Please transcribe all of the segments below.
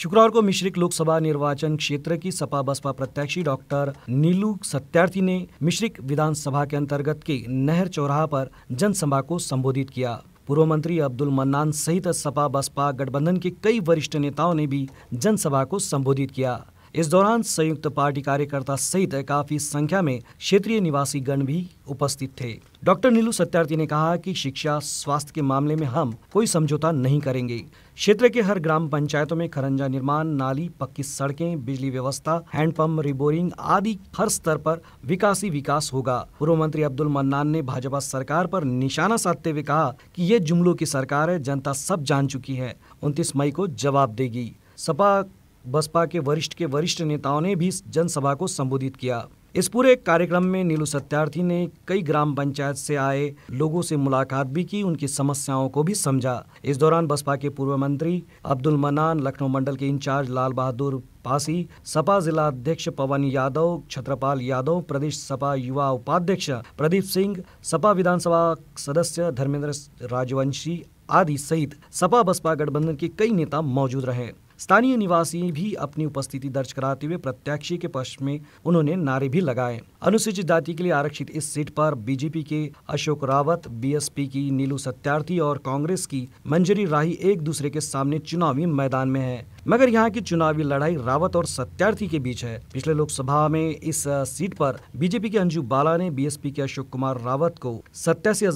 शुक्रवार को मिश्रिक लोकसभा निर्वाचन क्षेत्र की सपा बसपा प्रत्याशी डॉक्टर नीलू सत्यार्थी ने मिश्रिक विधानसभा के अंतर्गत के नहर चौराहा पर जनसभा को संबोधित किया पूर्व मंत्री अब्दुल मन्नान सहित सपा बसपा गठबंधन के कई वरिष्ठ नेताओं ने भी जनसभा को संबोधित किया इस दौरान संयुक्त पार्टी कार्यकर्ता सहित काफी संख्या में क्षेत्रीय निवासी गण भी उपस्थित थे डॉक्टर नीलू सत्यार्थी ने कहा कि शिक्षा स्वास्थ्य के मामले में हम कोई समझौता नहीं करेंगे क्षेत्र के हर ग्राम पंचायतों में खरंजा निर्माण नाली पक्की सड़कें बिजली व्यवस्था हैंडपंप रिबोरिंग आदि हर स्तर पर विकास ही विकास होगा पूर्व मंत्री अब्दुल मन्नान ने भाजपा सरकार पर निशाना साधते हुए कहा कि ये जुमलों की सरकार है जनता सब जान चुकी है उनतीस मई को जवाब देगी सपा बसपा के वरिष्ठ के वरिष्ठ नेताओं ने भी जनसभा को संबोधित किया इस पूरे कार्यक्रम में नीलू सत्यार्थी ने कई ग्राम पंचायत से आए लोगों से मुलाकात भी की उनकी समस्याओं को भी समझा इस दौरान बसपा के पूर्व मंत्री अब्दुल मनान लखनऊ मंडल के इंचार्ज लाल बहादुर पासी सपा जिला अध्यक्ष पवन यादव छत्रपाल यादव प्रदेश सपा युवा उपाध्यक्ष प्रदीप सिंह सपा विधानसभा सदस्य धर्मेंद्र राजवंशी आदि सहित सपा बसपा गठबंधन के कई नेता मौजूद रहे स्थानीय निवासी भी अपनी उपस्थिति दर्ज कराते हुए प्रत्याशी के पक्ष में उन्होंने नारे भी लगाए अनुसूचित जाति के लिए आरक्षित इस सीट पर बीजेपी के अशोक रावत बीएसपी की नीलू सत्यार्थी और कांग्रेस की मंजरी राही एक दूसरे के सामने चुनावी मैदान में है मगर यहाँ की चुनावी लड़ाई रावत और सत्यार्थी के बीच है पिछले लोकसभा में इस सीट पर बीजेपी के अंजू बाला ने बीएसपी के अशोक कुमार रावत को सत्तासी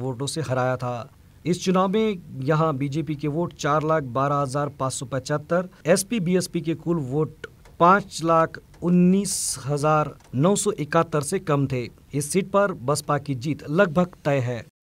वोटों से हराया था इस चुनाव में यहाँ बीजेपी के वोट चार लाख बारह हजार पाँच सौ पचहत्तर S P B S P के कुल वोट पाँच लाख उन्नीस हजार नौ सौ इकहत्तर से कम थे इस सीट पर बसपा की जीत लगभग तय है